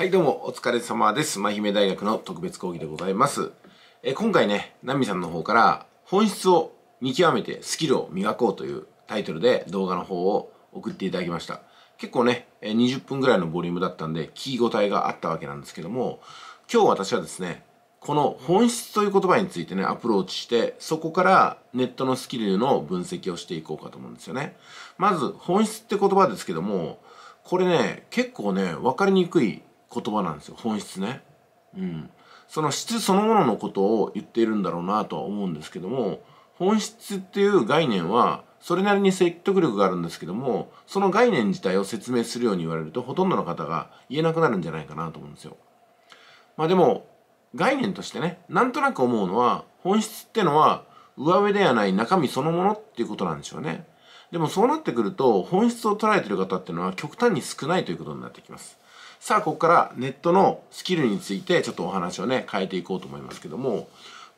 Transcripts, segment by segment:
はいどうもお疲れ様です。舞姫大学の特別講義でございます。え今回ね、ナミさんの方から本質を見極めてスキルを磨こうというタイトルで動画の方を送っていただきました。結構ね、20分ぐらいのボリュームだったんで聞き応えがあったわけなんですけども、今日私はですね、この本質という言葉についてね、アプローチして、そこからネットのスキルの分析をしていこうかと思うんですよね。まず、本質って言葉ですけども、これね、結構ね、わかりにくい言葉なんですよ本質ね。うん、その質そのもののことを言っているんだろうなとは思うんですけども本質っていう概念はそれなりに説得力があるんですけどもその概念自体を説明するように言われるとほとんどの方が言えなくなるんじゃないかなと思うんですよ。まあでも概念としてねなんとなく思うのは本質ってのは上辺ではない中身そのものっていうことなんでしょうね。でもそうなってくると本質を捉えてる方っていうのは極端に少ないということになってきます。さあここからネットのスキルについてちょっとお話をね変えていこうと思いますけども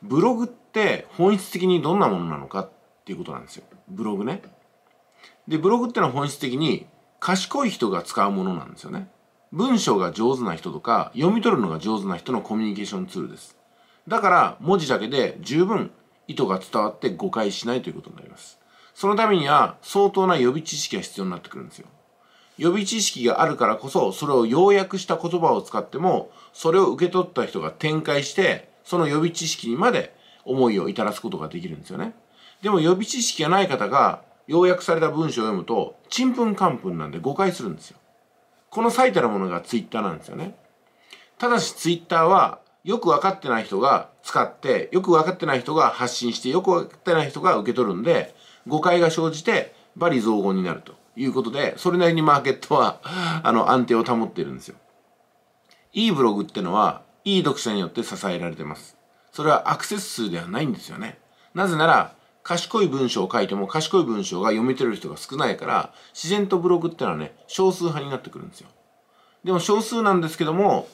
ブログって本質的にどんなものなのかっていうことなんですよブログねでブログってのは本質的に賢い人が使うものなんですよね文章が上手な人とか読み取るのが上手な人のコミュニケーションツールですだから文字だけで十分意図が伝わって誤解しないということになりますそのためには相当な予備知識が必要になってくるんですよ予備知識があるからこそそれを要約した言葉を使ってもそれを受け取った人が展開してその予備知識にまで思いを至らすことができるんですよねでも予備知識がない方が要約された文章を読むとちんぷんかんぷんなんで誤解するんですよこの最たるものがツイッターなんですよねただしツイッターはよく分かってない人が使ってよく分かってない人が発信してよく分かってない人が受け取るんで誤解が生じて罵詈雑言になるということで、それなりにマーケットは、あの、安定を保っているんですよ。いいブログってのは、いい読者によって支えられてます。それはアクセス数ではないんですよね。なぜなら、賢い文章を書いても賢い文章が読み取れる人が少ないから、自然とブログってのはね、少数派になってくるんですよ。でも少数なんですけども、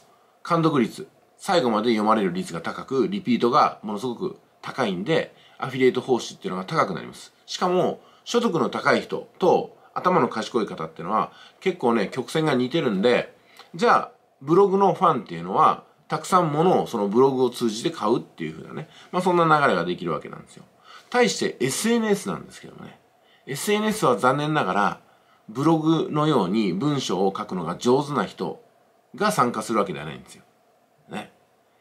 監督率、最後まで読まれる率が高く、リピートがものすごく高いんで、アフィリエイト報酬っていうのが高くなります。しかも、所得の高い人と頭の賢い方っていうのは結構ね曲線が似てるんでじゃあブログのファンっていうのはたくさんものをそのブログを通じて買うっていうふうなね、まあ、そんな流れができるわけなんですよ。対して SNS なんですけどもね SNS は残念ながらブログのように文章を書くのが上手な人が参加するわけではないんですよ。ね。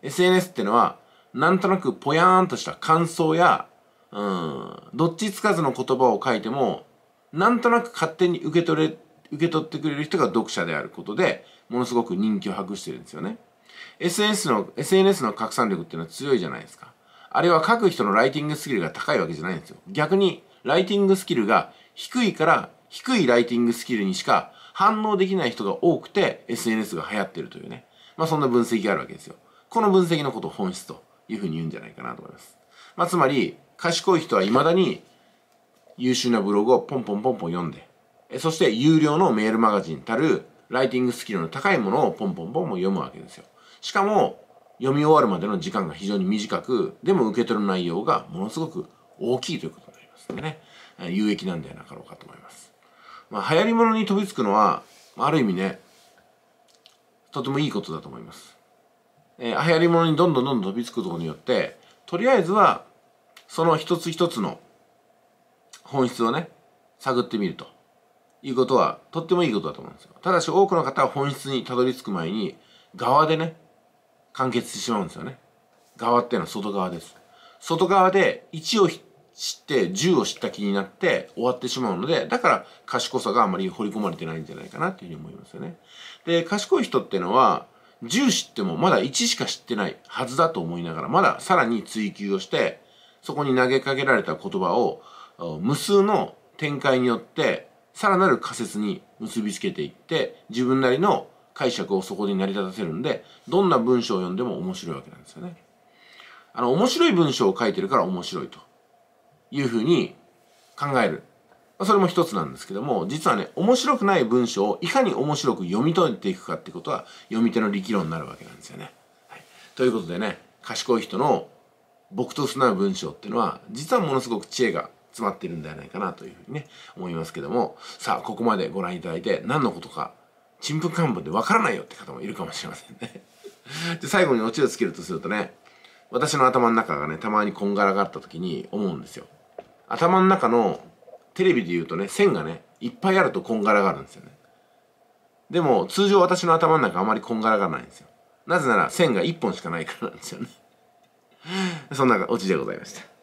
SNS ってのはなんとなくぽやーんとした感想やうんどっちつかずの言葉を書いてもなんとなく勝手に受け取れ受け取ってくれる人が読者であることでものすごく人気を博してるんですよね SNS の SNS の拡散力っていうのは強いじゃないですかあれは書く人のライティングスキルが高いわけじゃないんですよ逆にライティングスキルが低いから低いライティングスキルにしか反応できない人が多くて SNS が流行ってるというねまあそんな分析があるわけですよこの分析のことを本質というふうに言うんじゃないかなと思いますまあつまり賢い人は未だに優秀なブログをポンポンポンポン読んで、そして有料のメールマガジンたるライティングスキルの高いものをポンポンポンも読むわけですよ。しかも、読み終わるまでの時間が非常に短く、でも受け取る内容がものすごく大きいということになりますのでね、有益なんではなかろうかと思います。まあ、流行り物に飛びつくのは、ある意味ね、とてもいいことだと思います。えー、流行り物にどんどんどんどん飛びつくことによって、とりあえずは、その一つ一つの本質をね探ってみるということはとってもいいことだと思うんですよただし多くの方は本質にたどり着く前に側でね完結してしまうんですよね側っていうのは外側です外側で1を知って10を知った気になって終わってしまうのでだから賢さがあまり掘り込まれてないんじゃないかなっていうふうに思いますよねで賢い人っていうのは10知ってもまだ1しか知ってないはずだと思いながらまださらに追求をしてそこに投げかけられた言葉を無数の展開によってさらなる仮説に結びつけていって自分なりの解釈をそこで成り立たせるんでどんな文章を読んでも面白いわけなんですよね。あの面白い文章を書いてるから面白いというふうに考える。それも一つなんですけども、実はね、面白くない文章をいかに面白く読み解いていくかってことは読み手の力論になるわけなんですよね。はい、ということでね、賢い人の朴と素な文章っていうのは実はものすごく知恵が詰まっているんではないかなというふうにね、思いますけども、さあ、ここまでご覧いただいて何のことか、ちんぷんかんぷんでわからないよって方もいるかもしれませんね。で、最後にオチをつけるとするとね、私の頭の中がね、たまにこんがらがった時に思うんですよ。頭の中のテレビで言うとね、線がね、いっぱいあるとこんがらがるんですよね。でも、通常私の頭の中あまりこんがらがらないんですよ。なぜなら線が1本しかないからなんですよね。そんなオチでございました。